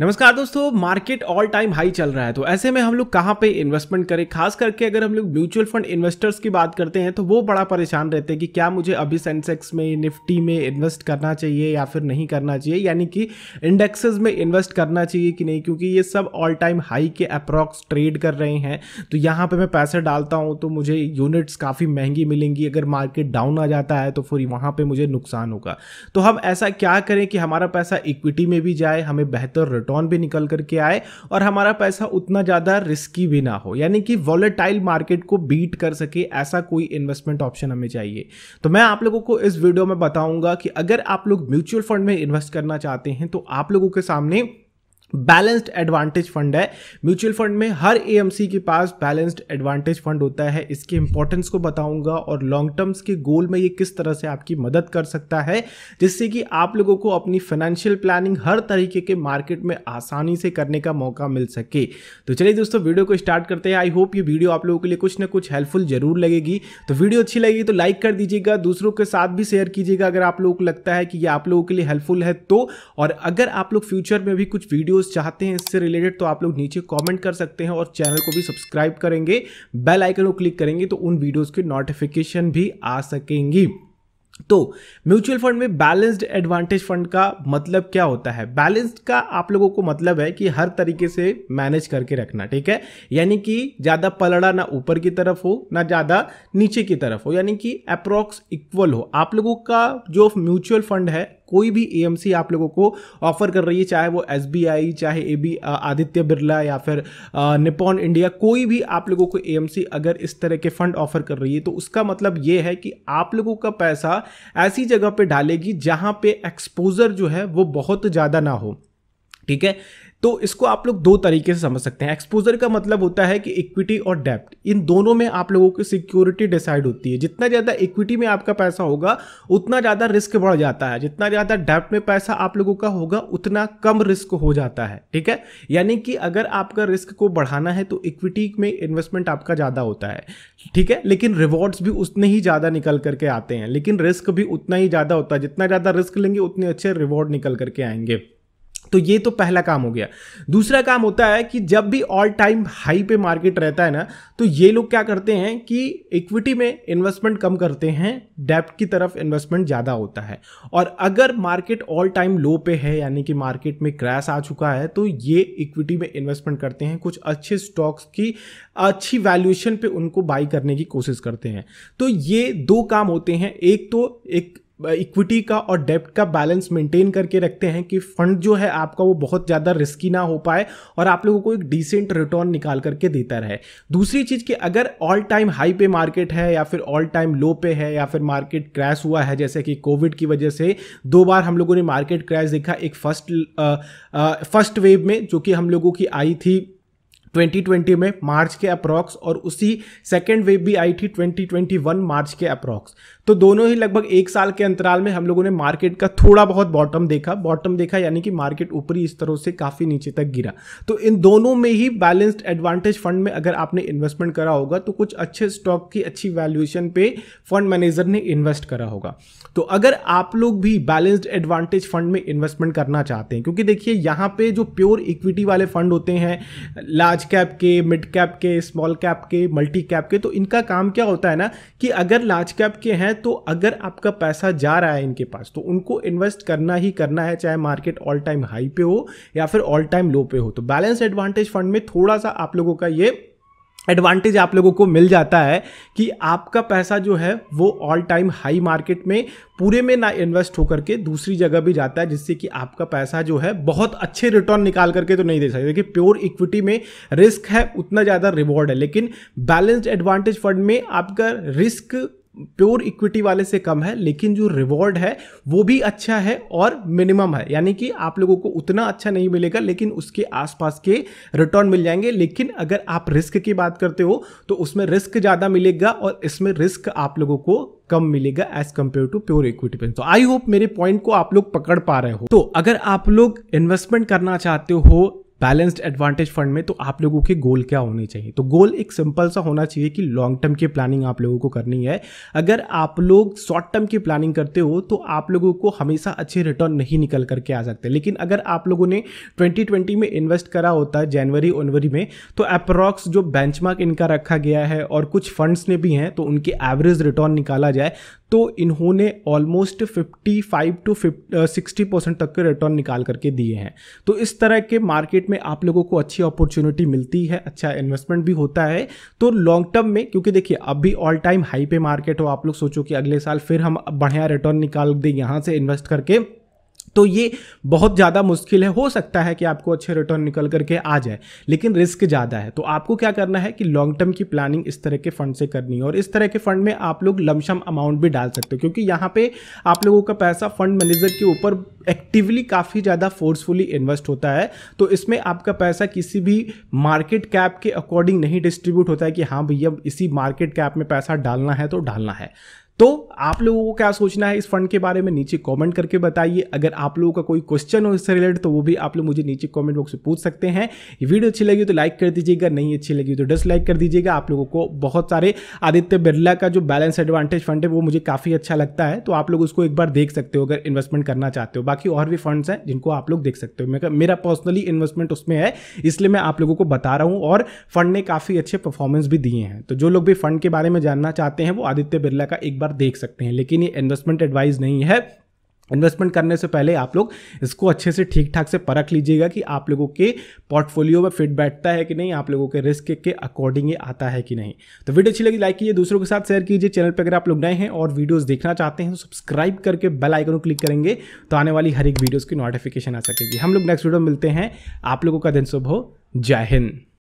नमस्कार दोस्तों market all time high चल रहा है तो ऐसे में हम लोग कहाँ पे इन्वेस्टमेंट करें खास करके अगर हम लोग म्यूचुअल फंड इन्वेस्टर्स की बात करते हैं तो वो बड़ा परेशान रहते हैं कि क्या मुझे अभी सेंसेक्स में निफ्टी में इन्वेस्ट करना चाहिए या फिर नहीं करना चाहिए यानी कि इंडेक्सेस में इन्वेस्ट करना चाहिए कि नहीं क्योंकि ये सब ऑल टाइम हाई के अप्रॉक्स ट्रेड कर रहे हैं तो यहाँ पर मैं पैसे डालता हूँ तो मुझे यूनिट्स काफ़ी महंगी मिलेंगी अगर मार्केट डाउन आ जाता है तो फिर वहाँ पर मुझे नुकसान होगा तो हम ऐसा क्या करें कि हमारा पैसा इक्विटी में भी जाए हमें बेहतर रिटर्न भी निकल करके आए और हमारा पैसा उतना ज़्यादा रिस्की भी ना हो यानी कि वॉलेटाइल मार्केट को बीट कर सके ऐसा कोई इन्वेस्टमेंट ऑप्शन हमें चाहिए तो मैं आप लोगों को इस वीडियो में बताऊंगा कि अगर आप लोग म्यूचुअल फंड में इन्वेस्ट करना चाहते हैं तो आप लोगों के सामने बैलेंस्ड एडवांटेज फंड है म्यूचुअल फंड में हर ए के पास बैलेंस्ड एडवांटेज फंड होता है इसके इंपॉर्टेंस को बताऊंगा और लॉन्ग टर्म्स के गोल में ये किस तरह से आपकी मदद कर सकता है जिससे कि आप लोगों को अपनी फाइनेंशियल प्लानिंग हर तरीके के मार्केट में आसानी से करने का मौका मिल सके तो चलिए दोस्तों वीडियो को स्टार्ट करते हैं आई होप ये वीडियो आप लोगों के लिए कुछ ना कुछ हेल्पफुल जरूर लगेगी तो वीडियो अच्छी लगेगी तो लाइक कर दीजिएगा दूसरों के साथ भी शेयर कीजिएगा अगर आप लोगों को लगता है कि ये आप लोगों के लिए हेल्पफुल है तो और अगर आप लोग फ्यूचर में भी कुछ वीडियो वीडियोस चाहते हैं इससे रिलेटेड तो आप लोग नीचे कमेंट कर सकते हैं और चैनल को भी सब्सक्राइब करेंगे बेल आइकन को क्लिक करेंगे तो उन वीडियोस की नोटिफिकेशन भी आ सकेंगी तो म्यूचुअल फंड में बैलेंस्ड एडवांटेज फंड का मतलब क्या होता है बैलेंस्ड का आप लोगों को मतलब है कि हर तरीके से मैनेज करके रखना ठीक है यानी कि ज़्यादा पलड़ा ना ऊपर की तरफ हो ना ज़्यादा नीचे की तरफ हो यानी कि अप्रॉक्स इक्वल हो आप लोगों का जो म्यूचुअल फंड है कोई भी ए आप लोगों को ऑफर कर रही है चाहे वो एस चाहे ए आदित्य बिरला या फिर निपॉन इंडिया कोई भी आप लोगों को ए अगर इस तरह के फंड ऑफर कर रही है तो उसका मतलब ये है कि आप लोगों का पैसा ऐसी जगह पे डालेगी जहां पे एक्सपोजर जो है वो बहुत ज़्यादा ना हो ठीक है तो इसको आप लोग दो तरीके से समझ सकते हैं एक्सपोजर का मतलब होता है कि इक्विटी और डेप्ट इन दोनों में आप लोगों की सिक्योरिटी डिसाइड होती है जितना ज़्यादा इक्विटी में आपका पैसा होगा उतना ज़्यादा रिस्क बढ़ जाता है जितना ज़्यादा डेप्ट में पैसा आप लोगों का होगा उतना कम रिस्क हो जाता है ठीक है यानी कि अगर आपका रिस्क को बढ़ाना है तो इक्विटी में इन्वेस्टमेंट आपका ज़्यादा होता है ठीक है लेकिन रिवॉर्ड्स भी उतने ही ज़्यादा निकल करके आते हैं लेकिन रिस्क भी उतना ही ज़्यादा होता है जितना ज़्यादा रिस्क लेंगे उतने अच्छे रिवॉर्ड निकल करके आएंगे तो ये तो पहला काम हो गया दूसरा काम होता है कि जब भी ऑल टाइम हाई पे मार्केट रहता है ना तो ये लोग क्या करते हैं कि इक्विटी में इन्वेस्टमेंट कम करते हैं डेप्ट की तरफ इन्वेस्टमेंट ज़्यादा होता है और अगर मार्केट ऑल टाइम लो पे है यानी कि मार्केट में क्रैश आ चुका है तो ये इक्विटी में इन्वेस्टमेंट करते हैं कुछ अच्छे स्टॉक्स की अच्छी वैल्यूएशन पर उनको बाई करने की कोशिश करते हैं तो ये दो काम होते हैं एक तो एक इक्विटी का और डेप्ट का बैलेंस मेंटेन करके रखते हैं कि फंड जो है आपका वो बहुत ज़्यादा रिस्की ना हो पाए और आप लोगों को एक डिसेंट रिटर्न निकाल करके देता रहे दूसरी चीज़ कि अगर ऑल टाइम हाई पे मार्केट है या फिर ऑल टाइम लो पे है या फिर मार्केट क्रैश हुआ है जैसे कि कोविड की वजह से दो बार हम लोगों ने मार्केट क्रैश देखा एक फर्स्ट फर्स्ट वेव में जो कि हम लोगों की आई थी 2020 में मार्च के अप्रॉक्स और उसी सेकेंड वेव भी आई थी 2021 मार्च के अप्रॉक्स तो दोनों ही लगभग एक साल के अंतराल में हम लोगों ने मार्केट का थोड़ा बहुत बॉटम देखा बॉटम देखा यानी कि मार्केट ऊपरी स्तरों से काफ़ी नीचे तक गिरा तो इन दोनों में ही बैलेंस्ड एडवांटेज फंड में अगर आपने इन्वेस्टमेंट करा होगा तो कुछ अच्छे स्टॉक की अच्छी वैल्यूएशन पे फंड मैनेजर ने इन्वेस्ट करा होगा तो अगर आप लोग भी बैलेंस्ड एडवांटेज फंड में इन्वेस्टमेंट करना चाहते हैं क्योंकि देखिए यहाँ पे जो प्योर इक्विटी वाले फंड होते हैं लार्ज कैप के मिड कैप के स्मॉल कैप के मल्टी कैप के तो इनका काम क्या होता है ना कि अगर लार्ज कैप के हैं तो अगर आपका पैसा जा रहा है इनके पास तो उनको इन्वेस्ट करना ही करना है चाहे मार्केट ऑल टाइम हाई पे हो या फिर ऑल टाइम लो पे हो तो बैलेंस एडवांटेज फंड में थोड़ा सा आप लोगों का ये एडवांटेज आप लोगों को मिल जाता है कि आपका पैसा जो है वो ऑल टाइम हाई मार्केट में पूरे में ना इन्वेस्ट होकर के दूसरी जगह भी जाता है जिससे कि आपका पैसा जो है बहुत अच्छे रिटर्न निकाल करके तो नहीं दे सकते देखिए प्योर इक्विटी में रिस्क है उतना ज़्यादा रिवॉर्ड है लेकिन बैलेंस्ड एडवांटेज फंड में आपका रिस्क प्योर इक्विटी वाले से कम है लेकिन जो रिवॉर्ड है वो भी अच्छा है और मिनिमम है यानी कि आप लोगों को उतना अच्छा नहीं मिलेगा लेकिन उसके आसपास के रिटर्न मिल जाएंगे लेकिन अगर आप रिस्क की बात करते हो तो उसमें रिस्क ज़्यादा मिलेगा और इसमें रिस्क आप लोगों को कम मिलेगा as compared to pure equity पे तो आई होप मेरे पॉइंट को आप लोग पकड़ पा रहे हो तो अगर आप लोग इन्वेस्टमेंट करना चाहते हो बैलेंस्ड एडवांटेज फंड में तो आप लोगों के गोल क्या होने चाहिए तो गोल एक सिंपल सा होना चाहिए कि लॉन्ग टर्म की प्लानिंग आप लोगों को करनी है अगर आप लोग शॉर्ट टर्म की प्लानिंग करते हो तो आप लोगों को हमेशा अच्छे रिटर्न नहीं निकल करके आ सकते लेकिन अगर आप लोगों ने 2020 में इन्वेस्ट करा होता है जनवरी वनवरी में तो अप्रॉक्स जो बेंच इनका रखा गया है और कुछ फंड्स ने भी हैं तो उनके एवरेज रिटर्न निकाला जाए तो इन्होंने ऑलमोस्ट 55 टू सिक्सटी परसेंट तक के रिटर्न निकाल करके दिए हैं तो इस तरह के मार्केट मार्केट में आप लोगों को अच्छी अपॉर्चुनिटी मिलती है अच्छा इन्वेस्टमेंट भी होता है तो लॉन्ग टर्म में क्योंकि देखिए अभी ऑल टाइम हाई पे मार्केट हो आप लोग सोचो कि अगले साल फिर हम बढ़िया रिटर्न निकाल दें यहाँ से इन्वेस्ट करके तो ये बहुत ज़्यादा मुश्किल है हो सकता है कि आपको अच्छे रिटर्न निकल करके आ जाए लेकिन रिस्क ज़्यादा है तो आपको क्या करना है कि लॉन्ग टर्म की प्लानिंग इस तरह के फंड से करनी है और इस तरह के फंड में आप लोग लमसम अमाउंट भी डाल सकते हो क्योंकि यहाँ पे आप लोगों का पैसा फंड मैनेजर के ऊपर एक्टिवली काफ़ी ज़्यादा फोर्सफुली इन्वेस्ट होता है तो इसमें आपका पैसा किसी भी मार्केट कैप के अकॉर्डिंग नहीं डिस्ट्रीब्यूट होता है कि हाँ भैया इसी मार्केट कैप में पैसा डालना है तो डालना है तो आप लोगों को क्या सोचना है इस फंड के बारे में नीचे कमेंट करके बताइए अगर आप लोगों का कोई क्वेश्चन हो इससे रिलेटेड तो वो भी आप लोग मुझे नीचे कमेंट बॉक्स में पूछ सकते हैं वीडियो अच्छी लगी तो लाइक कर दीजिएगा नहीं अच्छी लगी तो डिसलाइक कर दीजिएगा आप लोगों को बहुत सारे आदित्य बिरला का जो बैलेंस एडवांटेज फंड है वो मुझे काफ़ी अच्छा लगता है तो आप लोग उसको एक बार देख सकते हो अगर इन्वेस्टमेंट करना चाहते हो बाकी और भी फंड्स हैं जिनको आप लोग देख सकते हो मेरा पर्सनली इन्वेस्टमेंट उसमें है इसलिए मैं आप लोगों को बता रहा हूँ और फंड ने काफ़ी अच्छे परफॉर्मेंस भी दिए हैं तो जो लोग भी फंड के बारे में जानना चाहते हैं वो आदित्य बिरला का एक बार बार देख सकते हैं लेकिन ये इन्वेस्टमेंट एडवाइस नहीं है इन्वेस्टमेंट करने से पहले आप लोग इसको अच्छे से ठीक ठाक से परख लीजिएगा कि आप लोगों के पोर्टफोलियो में फिट बैठता है कि नहीं आप लोगों के रिस्क के अकॉर्डिंग ये आता है कि नहीं तो वीडियो अच्छी लगी लाइक कीजिए दूसरों के साथ शेयर कीजिए चैनल पर अगर आप लोग नए हैं और वीडियोस देखना चाहते हैं तो सब्सक्राइब करके बेल आइकन को क्लिक करेंगे तो आने वाली हर एक वीडियोज़ की नोटिफिकेशन आ सकेगी हम लोग नेक्स्ट वीडियो मिलते हैं आप लोगों का दिन शुभ हो जय हिंद